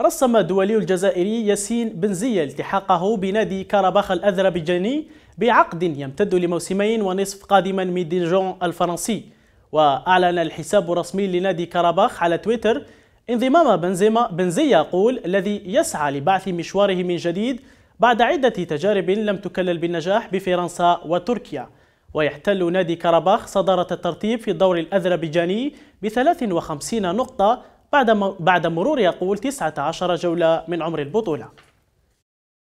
رسم الدولي الجزائري ياسين بنزية التحاقه بنادي كاراباخ الأذربيجاني بعقد يمتد لموسمين ونصف قادما من ديجون الفرنسي وأعلن الحساب الرسمي لنادي كاراباخ على تويتر انضمام بنزيما بنزية يقول الذي يسعى لبعث مشواره من جديد بعد عدة تجارب لم تكلل بالنجاح بفرنسا وتركيا ويحتل نادي كاراباخ صدارة الترتيب في الدور الأذربيجاني ب 53 نقطة بعد, مرور يقول 19 جولة من عمر البطولة